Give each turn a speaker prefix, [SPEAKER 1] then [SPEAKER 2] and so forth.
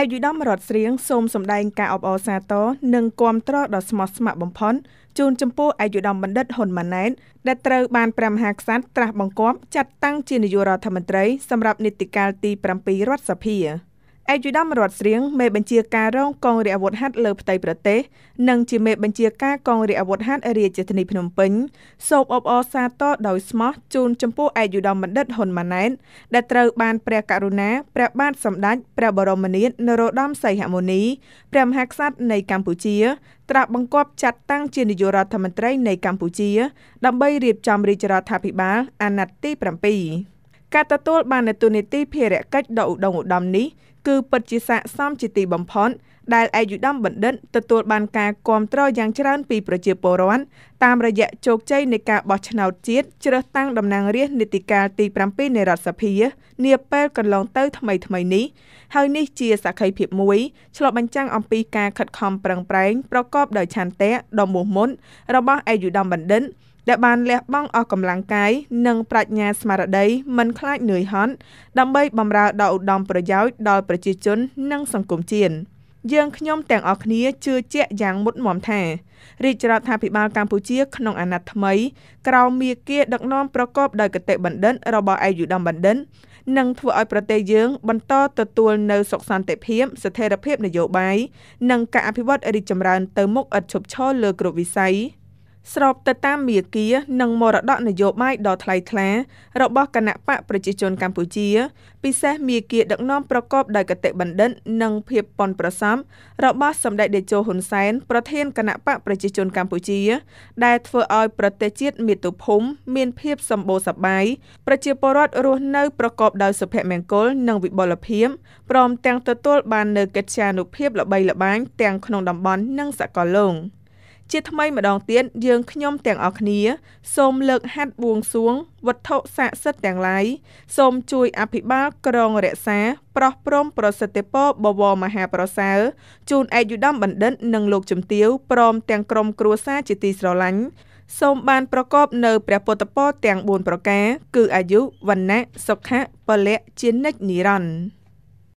[SPEAKER 1] ឯកឧត្តមរដ្ឋស្រៀងសូមសម្ដែងការអបអរសាទរនិងគាំទ្រដល់ស្មោះស្ម័គ្របំផុតជូនចំពោះឯកឧត្តមបណ្ឌិតហ៊ុនម៉ាណែតដែលត្រូវបានព្រះមហាក្សត្រត្រាស់បង្គាប់ចាត់តាំងជានាយករដ្ឋមន្ត្រីសម្រាប់នីតិកាលទី7រដ្ឋសភា។ឯកឧត្តមរដ្ឋស្រៀងមេបញ្ជាការរងកងរាជអាវុធហត្ថលើផ្ទៃប្រទេសនិងជាមេបញ្ជាការកងរាជអាវុធហត្ថរាជធានីភ្នំពេញសូមអបអរសាទរដោយស្មោះជូនចំពោះឯកឧត្តមបណ្ឌិតហ៊ុនម៉ាណែតដែលត្រូវបានព្រះករុណាព្រះបាទសម្ដេចព្រះបរមនាថនរោត្តមសីហមុនីព្រះមហាក្សត្រនៃកម្ពុជាត្រាស់បង្គាប់ចាត់តាំងជានាយករដ្ឋមន្ត្រីនៃកម្ពុជា ដើម្បីរៀបចំរាជរដ្ឋាភិបាលអាណត្តិទី7ការទទួលបាននូវទូនាទីភារកិច្ចដ៏ឧត្តុង្គឧត្តមនេះគឺពិតជាស័ក្តិសមជាទីបំផុតដែលឯកឧត្តមបណ្ឌិតទទួលបានការគាំទ្រយ៉ាងច្រើនពីប្រជាពលរដ្ឋតាមរយៈជោគជ័យនៃការបោះឆ្នោតជាតិជ្រើសតាំងតំណាងរាស្ត្រនីតិកាលទី7នៃរដ្ឋសភានាពេលកន្លងទៅថ្មីៗនេះហើយនេះជាសក្ខីភាពមួយឆ្លុះបញ្ចាំងអំពីការខិតខំប្រឹងប្រែងប្រកបដោយឆន្ទៈដ៏មោះមុតរបស់ឯកឧត្តមបណ្ឌិតដែលបានលះបង់អស់កម្លាំងកាយនិង ប្រាជ្ញាស្មារតីមិនខ្លាចនឿយហត់ដើម្បីបម្រើដល់ឧត្តមប្រយោជន៍ដល់ប្រជាជន និងសង្គមជាតិ។យើងខ្ញុំទាំងអស់គ្នាជឿជាក់យ៉ាងមុតមមថារាជរដ្ឋាភិបាលកម្ពុជាក្នុងអាណត្តិថ្មី ក្រោមមាគាដឹកនាំប្រកបដោយគតិបណ្ឌិតរបស់ឯកឧត្តមបណ្ឌិតនឹងធ្វើឲ្យប្រទេសយើងបន្តទទួលនៅសុខសន្តិភាពស្ថិរភាពនយោបាយនិងការអភិវឌ្ឍរីកចម្រើនទៅមុខឥតឈប់ឈរលើគ្រប់វិស័យស្របទៅតាមមាគ៌ានិងមរតកនយោបាយដ៏ថ្លៃថ្លា របស់គណៈបកប្រជាជនកម្ពុជា ពិសេសមាគ៌ាដឹកនាំប្រកបដោយគតិបណ្ឌិតនិងភាពប៉ិនប្រសប់របស់សម្ដេចតេជោហ៊ុនសែនប្រធានគណៈបកប្រជាជនកម្ពុជា ដែលធ្វើឲ្យប្រទេសជាតិមាតុភូមិមានភាពសម្បូរសប្បាយប្រជាពលរដ្ឋរស់នៅប្រកបដោយសុភមង្គលនិងវិបុលភាពព្រមទាំងទទួលបាននូវកិត្យានុភាពល្បីល្បាញទាំងក្នុងតំបន់និងសកលលោកជាថ្មីម្ដងទៀតយើងខ្ញុំទាំងអស់គ្នាសូមលើកហាត់បួងសួងវត្ថុស័ក្តិសិទ្ធិទាំងឡាយសូមជួយអភិបាលក្រងរក្សាប្រោះព្រំប្រសិទ្ធពរបវរមហាប្រសើរជូនឯកឧត្តមបណ្ឌិតនិងលោកជំទាវព្រមទាំងក្រុមគ្រួសារជាទីស្រឡាញ់សូមបានប្រកបនៅព្រះពុទ្ធពរទាំង4ប្រការគឺអាយុវណ្ណៈសុខៈពលៈជានិច្ចនិរន្តរ៍